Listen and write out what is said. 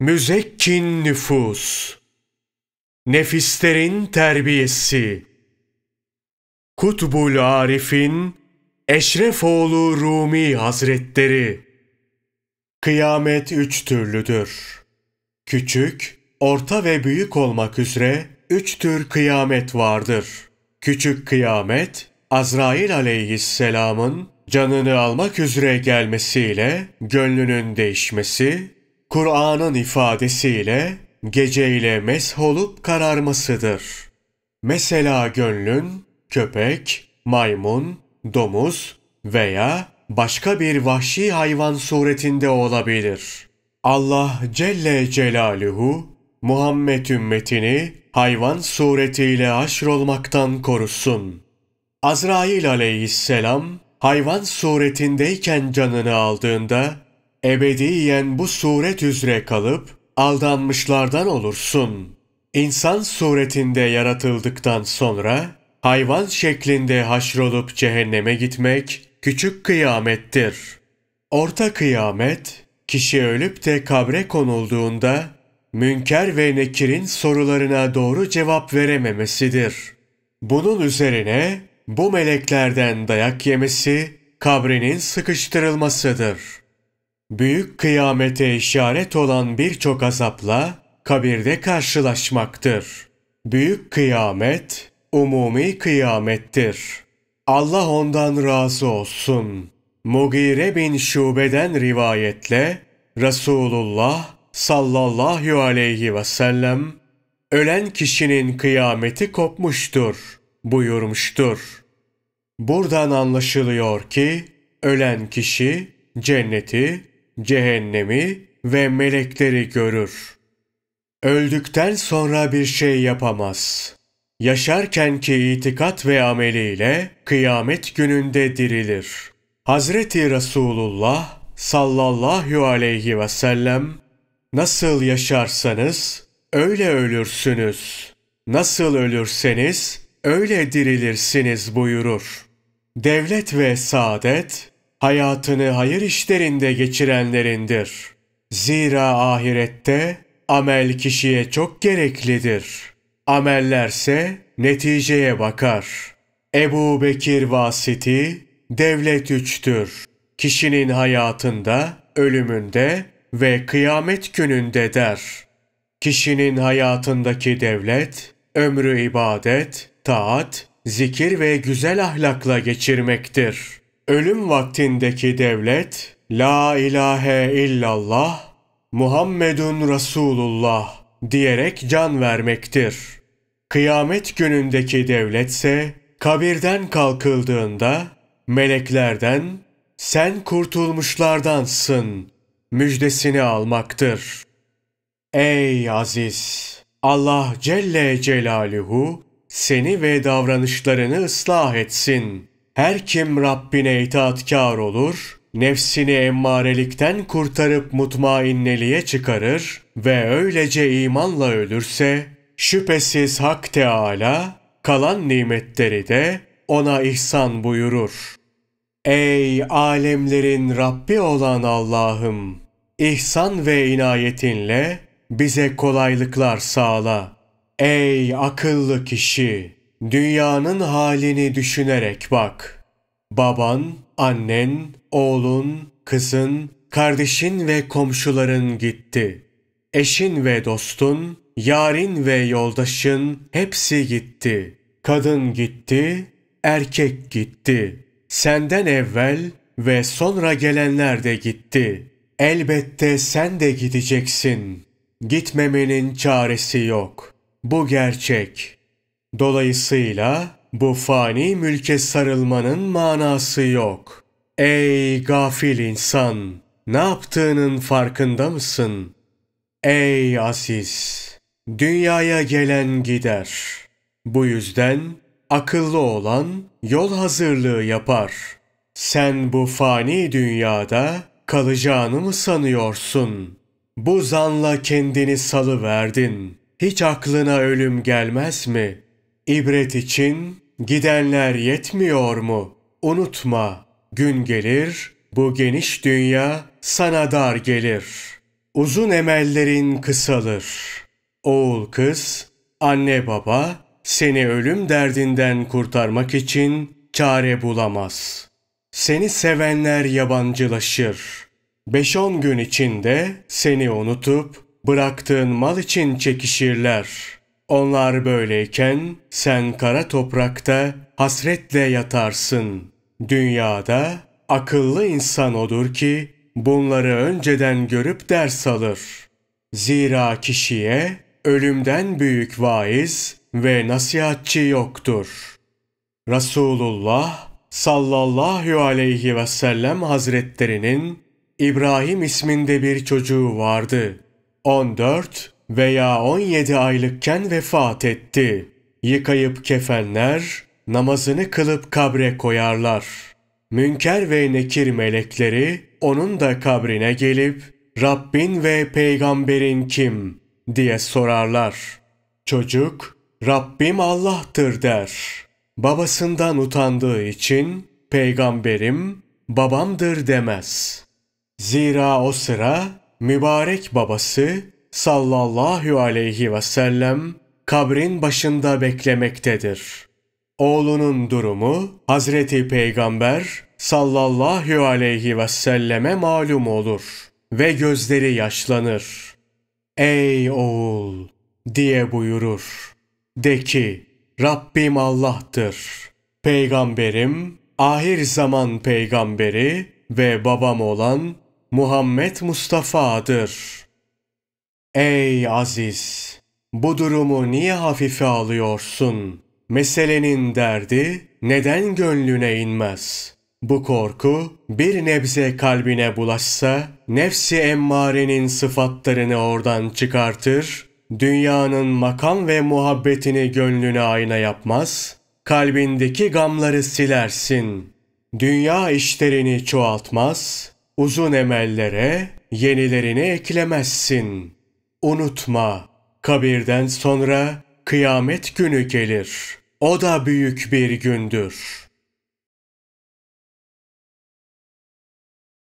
Müzekkin nüfus, nefislerin terbiyesi, Kutbul Arif'in Eşrefoğlu Rumi Hazretleri, Kıyamet üç türlüdür. Küçük, orta ve büyük olmak üzere üç tür kıyamet vardır. Küçük kıyamet, Azrail aleyhisselamın canını almak üzere gelmesiyle gönlünün değişmesi, Kur'an'ın ifadesiyle geceyle mesholup kararmasıdır. Mesela gönlün, köpek, maymun, domuz veya başka bir vahşi hayvan suretinde olabilir. Allah Celle Celaluhu Muhammed ümmetini hayvan suretiyle haşrolmaktan korusun. Azrail aleyhisselam hayvan suretindeyken canını aldığında ebediyen bu suret üzere kalıp aldanmışlardan olursun. İnsan suretinde yaratıldıktan sonra hayvan şeklinde haşrolup cehenneme gitmek küçük kıyamettir. Orta kıyamet, kişi ölüp de kabre konulduğunda münker ve nekirin sorularına doğru cevap verememesidir. Bunun üzerine bu meleklerden dayak yemesi, kabrinin sıkıştırılmasıdır.'' büyük kıyamete işaret olan birçok azapla kabirde karşılaşmaktır. Büyük kıyamet, umumi kıyamettir. Allah ondan razı olsun. Mugire bin Şube'den rivayetle Resulullah sallallahu aleyhi ve sellem ölen kişinin kıyameti kopmuştur buyurmuştur. Buradan anlaşılıyor ki ölen kişi cenneti cehennemi ve melekleri görür. Öldükten sonra bir şey yapamaz. Yaşarkenki itikat ve ameliyle kıyamet gününde dirilir. Hazreti Resulullah sallallahu aleyhi ve sellem nasıl yaşarsanız öyle ölürsünüz. Nasıl ölürseniz öyle dirilirsiniz buyurur. Devlet ve saadet hayatını hayır işlerinde geçirenlerindir. Zira ahirette amel kişiye çok gereklidir. Amellerse neticeye bakar. Ebu Bekir vasiti devlet üçtür. Kişinin hayatında, ölümünde ve kıyamet gününde der. Kişinin hayatındaki devlet, ömrü ibadet, taat, zikir ve güzel ahlakla geçirmektir.'' Ölüm vaktindeki devlet La ilahe illallah Muhammedun Resulullah diyerek can vermektir. Kıyamet günündeki devletse kabirden kalkıldığında meleklerden sen kurtulmuşlardansın müjdesini almaktır. Ey aziz! Allah Celle Celaluhu seni ve davranışlarını ıslah etsin.'' Her kim Rabbine itaatkar olur, nefsini emmarelikten kurtarıp mutmainneliğe çıkarır ve öylece imanla ölürse, şüphesiz Hak Teala kalan nimetleri de ona ihsan buyurur. Ey alemlerin Rabbi olan Allah'ım! İhsan ve inayetinle bize kolaylıklar sağla. Ey akıllı kişi! Dünyanın halini düşünerek bak. Baban, annen, oğlun, kızın, kardeşin ve komşuların gitti. Eşin ve dostun, yarın ve yoldaşın hepsi gitti. Kadın gitti, erkek gitti. Senden evvel ve sonra gelenler de gitti. Elbette sen de gideceksin. Gitmemenin çaresi yok. Bu gerçek.'' Dolayısıyla bu fani mülke sarılmanın manası yok. Ey gafil insan! Ne yaptığının farkında mısın? Ey asis, Dünyaya gelen gider. Bu yüzden akıllı olan yol hazırlığı yapar. Sen bu fani dünyada kalacağını mı sanıyorsun? Bu zanla kendini salıverdin. Hiç aklına ölüm gelmez mi?'' İbret için gidenler yetmiyor mu? Unutma, gün gelir, bu geniş dünya sana dar gelir. Uzun emellerin kısalır. Oğul kız, anne baba seni ölüm derdinden kurtarmak için çare bulamaz. Seni sevenler yabancılaşır. Beş on gün içinde seni unutup bıraktığın mal için çekişirler.'' Onlar böyleyken sen kara toprakta hasretle yatarsın. Dünyada akıllı insan odur ki bunları önceden görüp ders alır. Zira kişiye ölümden büyük vaiz ve nasihatçi yoktur. Resulullah sallallahu aleyhi ve sellem hazretlerinin İbrahim isminde bir çocuğu vardı. 14 veya 17 aylıkken vefat etti. Yıkayıp kefenler, namazını kılıp kabre koyarlar. Münker ve Nekir melekleri onun da kabrine gelip Rabbin ve peygamberin kim diye sorarlar. Çocuk Rabbim Allah'tır der. Babasından utandığı için peygamberim babamdır demez. Zira o sıra mübarek babası sallallahu aleyhi ve sellem kabrin başında beklemektedir. Oğlunun durumu Hazreti Peygamber sallallahu aleyhi ve selleme malum olur ve gözleri yaşlanır. Ey oğul diye buyurur. De ki Rabbim Allah'tır. Peygamberim ahir zaman peygamberi ve babam olan Muhammed Mustafa'dır.'' Ey Aziz! Bu durumu niye hafife alıyorsun? Meselenin derdi neden gönlüne inmez? Bu korku bir nebze kalbine bulaşsa, nefsi emmarenin sıfatlarını oradan çıkartır, dünyanın makam ve muhabbetini gönlüne ayna yapmaz, kalbindeki gamları silersin. Dünya işlerini çoğaltmaz, uzun emellere yenilerini eklemezsin.'' unutma, kabirden sonra kıyamet günü gelir. O da büyük bir gündür.''